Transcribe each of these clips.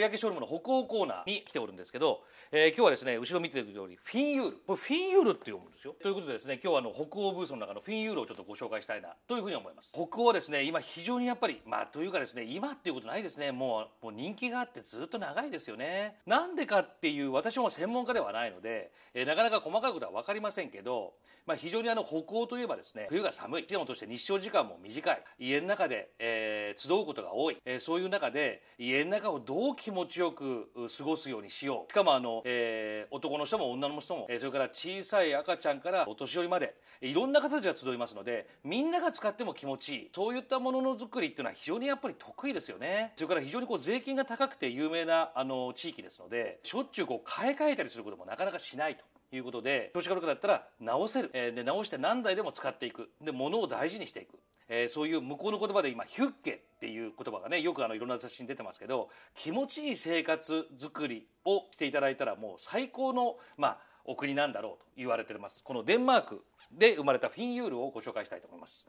有明ショールームの北欧コーナーに来ておるんですけど、えー、今日はですね後ろ見てる通りフィンユールこれフィンユールって読むんですよということでですね今日はあの北欧ブースの中のフィンユールをちょっとご紹介したいなというふうに思います北欧はですね今非常にやっぱりまあというかですね今っていうことないですねもうもう人気があってずっと長いですよねなんでかっていう私も専門家ではないので、えー、なかなか細かいことは分かりませんけど、まあ、非常にあの北欧といえばですね冬が寒い気温として日照時間も短い家の中で、えー、集うことが多い、えー、そういう中で家の中をどう切気持ちよく過ごすようにしようしかもあの、えー、男の人も女の人も、えー、それから小さい赤ちゃんからお年寄りまでいろんな方たちが集いますのでみんなが使っても気持ちいいそういったものの作りっていうのは非常にやっぱり得意ですよねそれから非常にこう税金が高くて有名なあの地域ですのでしょっちゅうこう買い替えたりすることもなかなかしないと。いうことで投資家の方だったら直せる、えー、で直して何台でも使っていくで物を大事にしていくえー、そういう向こうの言葉で今ヒュッケっていう言葉がねよくあのいろんな写真出てますけど気持ちいい生活づくりをしていただいたらもう最高のまあお国なんだろうと言われていますこのデンマークで生まれたフィンユールをご紹介したいと思います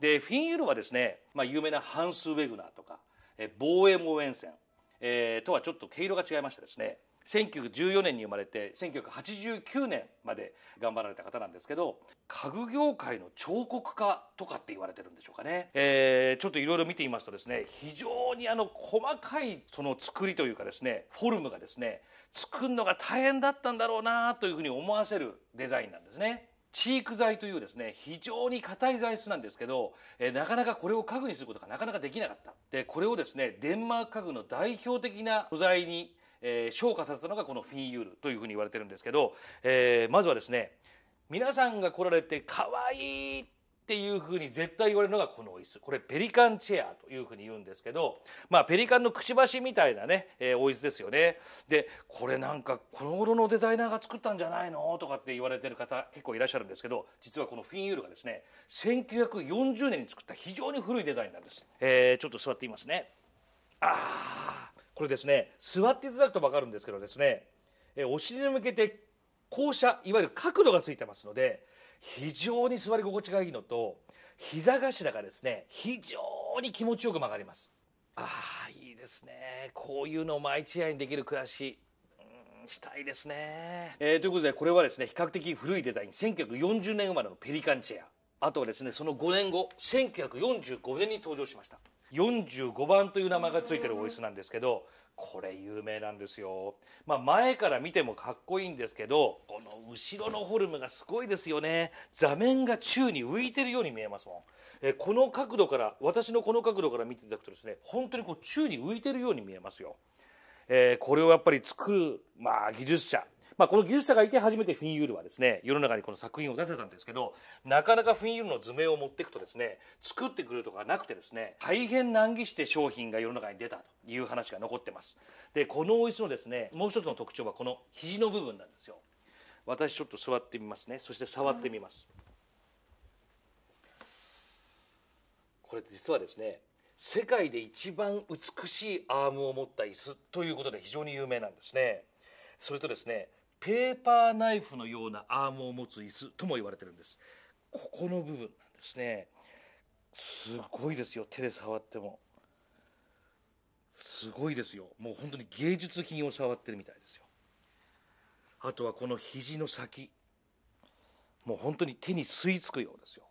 でフィンユールはですね、まあ、有名なハンス・ウェグナーとか、えー、ボーモウェンセンえー、とはちょっと毛色が違いましたですね1914年に生まれて1989年まで頑張られた方なんですけど家具業界の彫刻家とかって言われてるんでしょうかね、えー、ちょっといろいろ見てみますとですね非常にあの細かいその作りというかですねフォルムがですね作るのが大変だったんだろうなというふうに思わせるデザインなんですね。チーク材というですね非常に硬い材質なんですけど、えー、なかなかこれを家具にすることがなかなかできなかったでこれをですねデンマーク家具の代表的な素材に、えー、昇華させたのがこのフィンユールというふうに言われてるんですけど、えー、まずはですね皆さんが来られて可愛いっていうふうに絶対言われるのがこの椅子これペリカンチェアというふうに言うんですけど、まあ、ペリカンのくちばしみたいなね、えー、お椅子ですよね。でこれなんかこの頃のデザイナーが作ったんじゃないのとかって言われてる方結構いらっしゃるんですけど実はこのフィンユールがですね1940年に作った非常に古いデザインなんです。えー、ちょっと座ってみますね。あーこれですね座っていただくと分かるんですけどですね、えー、お尻に向けて校舎いわゆる角度がついてますので非常に座り心地がいいのと膝頭がですね非常に気持ちよく曲がりますああいいですねこういうのを毎日夜にできる暮らししたいですね、えー、ということでこれはですね比較的古いデザイン1940年生まれのペリカンチェアあとはですねその5年後1945年に登場しました45番という名前がついてるお椅子なんですけどこれ有名なんですよ、まあ、前から見てもかっこいいんですけどこの後ろのフォルムがすごいですよね座面が宙に浮いてるように見えますもんえこの角度から私のこの角度から見ていただくとですね本当にこう宙に浮いてるように見えますよ、えー、これをやっぱり作る、まあ、技術者まあ、この技術者がいて初めてフィンユールはですね世の中にこの作品を出せたんですけどなかなかフィンユールの図面を持っていくとですね作ってくれるとかなくてですね大変難儀して商品が世の中に出たという話が残ってますでこのお椅子のですねもう一つの特徴はこの肘の部分なんですよ私ちょっと座ってみますねそして触ってみます、これ実はですね世界で一番美しいアームを持った椅子ということで非常に有名なんですねそれとですねペーパーナイフのようなアームを持つ椅子とも言われてるんですここの部分なんですねすごいですよ手で触ってもすごいですよもう本当に芸術品を触ってるみたいですよあとはこの肘の先もう本当に手に吸い付くようですよ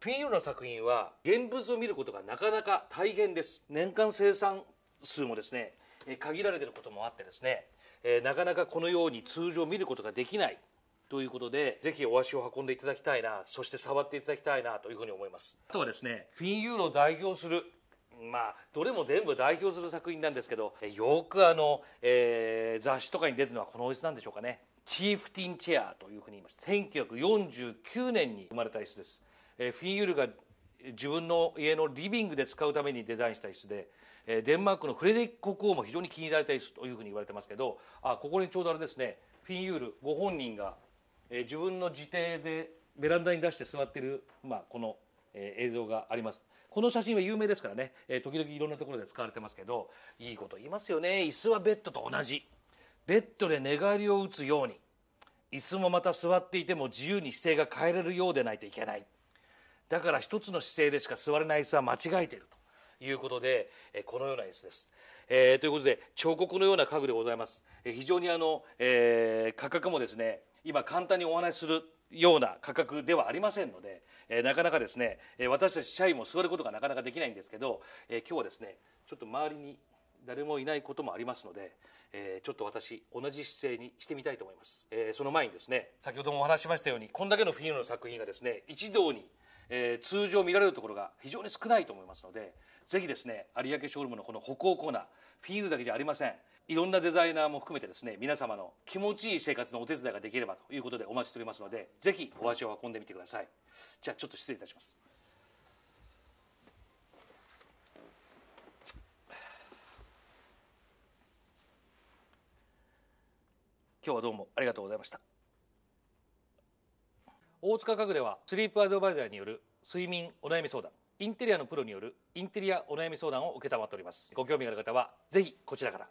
ピーロの作品は現物を見ることがなかなか大変です年間生産数もですね限られてることもあってですねえー、なかなかこのように通常見ることができないということで是非お足を運んでいただきたいなそして触っていただきたいなというふうに思いますあとはですねフィンユーロを代表するまあ、どれも全部代表する作品なんですけどよくあの、えー、雑誌とかに出てるのはこのお子なんでしょうかねチーフティンチェアというふうに言いました1949年に生まれた椅子です、えー、フィンユールが自分の家のリビングで使うためにデザインした椅子でえデンマークのフレデリック国王も非常に気に入られたいというふうに言われてますけどあここにちょうどあれですねフィンユールご本人が、え自分の自邸でベランダに出して座ってる、まあ、この、え映像があります。この写真は有名ですからね、え時々いろんなところで使われてますけどいいこと言いますよね椅子はベッドと同じベッドで寝返りを打つように椅子もまた座っていても自由に姿勢が変えれるようでないといけないだから一つの姿勢でしか座れない椅子は間違えているということで、えこのような椅子です。えー、ということで彫刻のような家具でございます。え非常にあの、えー、価格もですね今簡単にお話しするような価格ではありませんので、えー、なかなかですね、え私たち社員も座ることがなかなかできないんですけど、え今日はですねちょっと周りに誰もいないこともありますので、えー、ちょっと私同じ姿勢にしてみたいと思います、えー、その前にですね先ほどもお話しましたようにこんだけのフィールの作品がですね一堂にえー、通常見られるところが非常に少ないと思いますのでぜひですね有明ショールームのこの歩行コーナーフィールだけじゃありませんいろんなデザイナーも含めてですね皆様の気持ちいい生活のお手伝いができればということでお待ちしておりますのでぜひお足を運んでみてくださいじゃあちょっと失礼いたします今日はどうもありがとうございました大塚家具ではスリープアドバイザーによる睡眠お悩み相談インテリアのプロによるインテリアお悩み相談を承っておりますご興味がある方はぜひこちらから